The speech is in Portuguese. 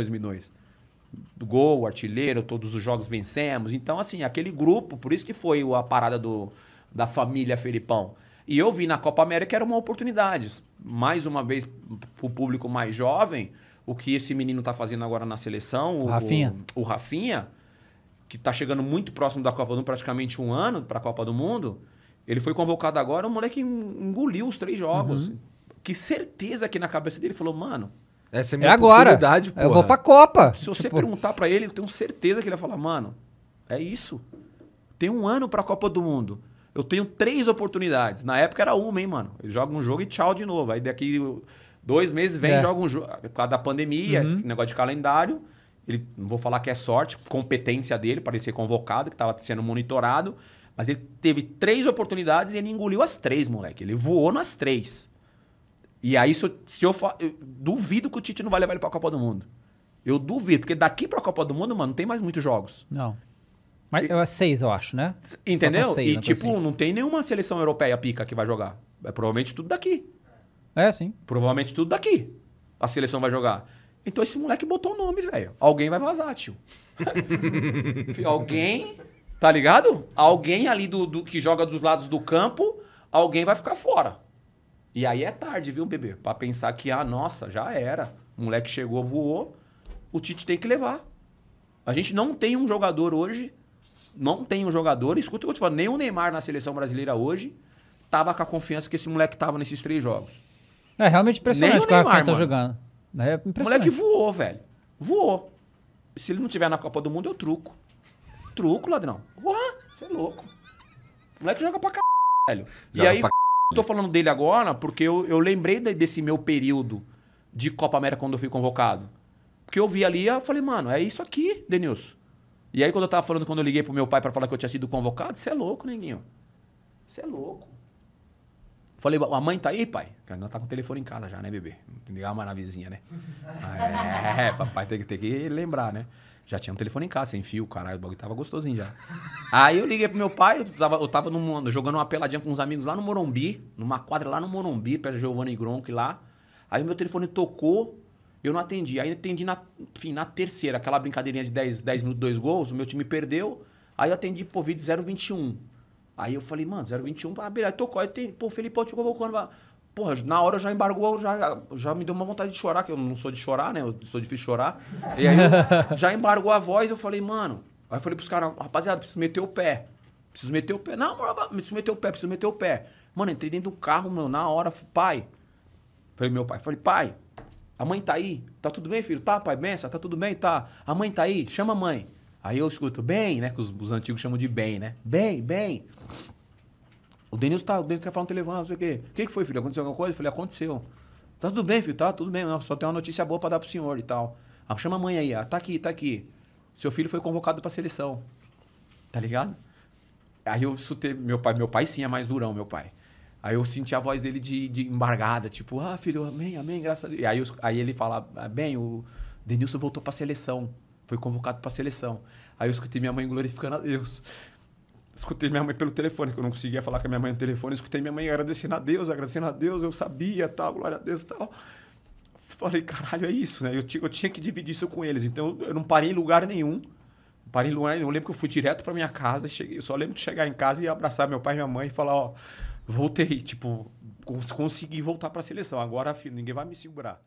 2002. Gol, artilheiro, todos os jogos vencemos. Então, assim, aquele grupo, por isso que foi a parada do, da família Felipão. E eu vi na Copa América era uma oportunidade. Mais uma vez, para o público mais jovem, o que esse menino está fazendo agora na seleção, o Rafinha, o, o Rafinha que está chegando muito próximo da Copa do Mundo, praticamente um ano para a Copa do Mundo, ele foi convocado agora, o moleque engoliu os três jogos. Uhum. Que certeza que na cabeça dele falou, mano, essa é, é minha é agora. Eu vou pra Copa. Se você tipo... perguntar para ele, eu tenho certeza que ele vai falar, mano, é isso. Tem um ano pra Copa do Mundo. Eu tenho três oportunidades. Na época era uma, hein, mano. Ele joga um jogo e tchau de novo. Aí daqui dois meses vem, é. joga um jogo. Por causa da pandemia, uhum. esse negócio de calendário. Ele, não vou falar que é sorte, competência dele para ele ser convocado, que estava sendo monitorado. Mas ele teve três oportunidades e ele engoliu as três, moleque. Ele voou nas três. E aí, se eu, se eu, for, eu duvido que o Tite não vai levar ele pra Copa do Mundo. Eu duvido, porque daqui pra Copa do Mundo, mano, não tem mais muitos jogos. Não. Mas é seis, eu acho, né? Entendeu? Seis, e, né, tipo, assim. não tem nenhuma seleção europeia pica que vai jogar. É provavelmente tudo daqui. É, sim. Provavelmente tudo daqui. A seleção vai jogar. Então esse moleque botou o um nome, velho. Alguém vai vazar, tio. alguém, tá ligado? Alguém ali do, do, que joga dos lados do campo, alguém vai ficar fora. E aí é tarde, viu, bebê? Para pensar que, ah, nossa, já era. O moleque chegou, voou. O Tite tem que levar. A gente não tem um jogador hoje. Não tem um jogador. Escuta o que eu te falo. Nem o Neymar na seleção brasileira hoje tava com a confiança que esse moleque tava nesses três jogos. É realmente impressionante o Neymar, tá jogando. É o moleque voou, velho. Voou. Se ele não tiver na Copa do Mundo, eu truco. Truco, ladrão. Porra, você é louco. O moleque joga pra caralho. Joga e aí, pra Tô falando dele agora porque eu, eu lembrei desse meu período de Copa América quando eu fui convocado. Porque eu vi ali, eu falei, mano, é isso aqui, Denilson. E aí quando eu tava falando, quando eu liguei pro meu pai para falar que eu tinha sido convocado, você é louco, neguinho. Você é louco. Falei, a mãe tá aí, pai? Porque não tá com o telefone em casa já, né, bebê? Não tem que ligar mais na vizinha, né? é, papai tem que, tem que lembrar, né? Já tinha um telefone em casa, sem fio, caralho, o bagulho tava gostosinho já. Aí eu liguei pro meu pai, eu tava, eu tava num, jogando uma peladinha com uns amigos lá no Morumbi, numa quadra lá no Morumbi, perto de Giovanni Gronk lá. Aí meu telefone tocou, eu não atendi. Aí atendi na, enfim, na terceira, aquela brincadeirinha de 10, 10 minutos, dois gols, o meu time perdeu. Aí eu atendi por vídeo 021. Aí eu falei, mano, 021, ah, beleza, tocou. Aí tem, pô, Felipe, eu te convocando. Porra, na hora já embargou, já, já me deu uma vontade de chorar, que eu não sou de chorar, né? Eu sou difícil de chorar. E aí já embargou a voz, eu falei, mano. Aí eu falei pros caras, rapaziada, preciso meter o pé. Preciso meter o pé. Não, preciso meter o pé, preciso meter o pé. Mano, entrei dentro do carro, meu, na hora, pai. Falei, meu pai, falei, pai, a mãe tá aí? Tá tudo bem, filho? Tá, pai, benção, tá tudo bem? Tá. A mãe tá aí? Chama a mãe. Aí eu escuto, bem, né? Que os, os antigos chamam de bem, né? Bem, bem. O Denilson tá, o Denilson quer falar no telefone, não sei o quê. O que, que foi, filho? Aconteceu alguma coisa? Eu falei, aconteceu. Tá tudo bem, filho, tá tudo bem. Não, só tem uma notícia boa para dar pro senhor e tal. Ah, chama a mãe aí, ah, tá aqui, tá aqui. Seu filho foi convocado pra seleção. Tá ligado? Aí eu sutei, meu pai, meu pai sim é mais durão, meu pai. Aí eu senti a voz dele de, de embargada, tipo, ah, filho, amém, amém, graças a Deus. E aí, eu, aí ele fala, ah, bem, o Denilson voltou pra seleção. Foi convocado pra seleção. Aí eu escutei minha mãe glorificando a Deus escutei minha mãe pelo telefone, que eu não conseguia falar com a minha mãe no telefone, escutei minha mãe agradecendo a Deus, agradecendo a Deus, eu sabia, tal, glória a Deus, tal. Falei, caralho, é isso, né? Eu, eu tinha que dividir isso com eles. Então, eu não parei em lugar nenhum. Não parei em lugar nenhum. Eu lembro que eu fui direto para minha casa, cheguei, eu só lembro de chegar em casa e abraçar meu pai e minha mãe e falar, ó, voltei, tipo, cons consegui voltar para a seleção. Agora, filho, ninguém vai me segurar.